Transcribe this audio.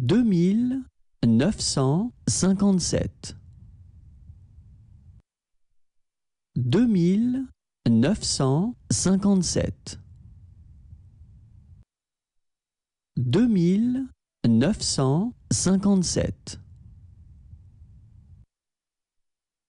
deux mille neuf cent cinquante-sept deux mille neuf cent cinquante-sept deux mille neuf cent cinquante-sept